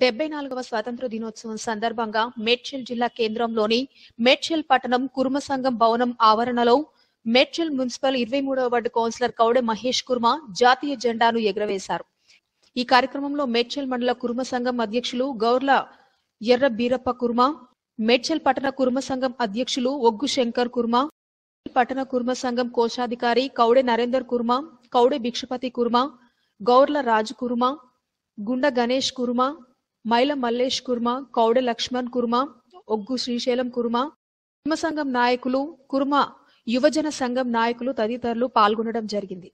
డెబ్బై నాలుగవ స్వాతంత్ర దినోత్సవం సందర్భంగా మేడ్చల్ జిల్లా కేంద్రంలోని మేడ్చల్ పట్టణం కుర్మ సంఘం భవనం ఆవరణలో మేడ్చల్ మున్సిపల్ ఇరవై మూడవ వార్డు కౌన్సిలర్ కౌడె మహేష్ కుర్మ జాతీయ జెండాను ఎగురవేశారు ఈ కార్యక్రమంలో మేడ్చల్ మండల కుర్మ సంఘం అధ్యక్షులు గౌర్ల ఎర్ర బీరప్ప కుర్మ మేడ్చల్ పట్టణ కుర్మ సంఘం అధ్యక్షులు ఒగ్గు శంకర్ కుర్మ పట్టణ కుర్మ సంఘం కోశాధికారి కౌడె నరేందర్ కుర్మ కౌడె భిక్షపతి కుర్మ గౌర్ల రాజు కుర్మ గుండ గణేష్ కుర్మ మైల మల్లేష్ కుర్మ కౌడ లక్ష్మణ్ కుర్మ ఒగ్గు శ్రీశైలం కుర్మ కుర్మ సంఘం నాయకులు కుర్మ యువజన సంఘం నాయకులు తదితరులు పాల్గొనడం జరిగింది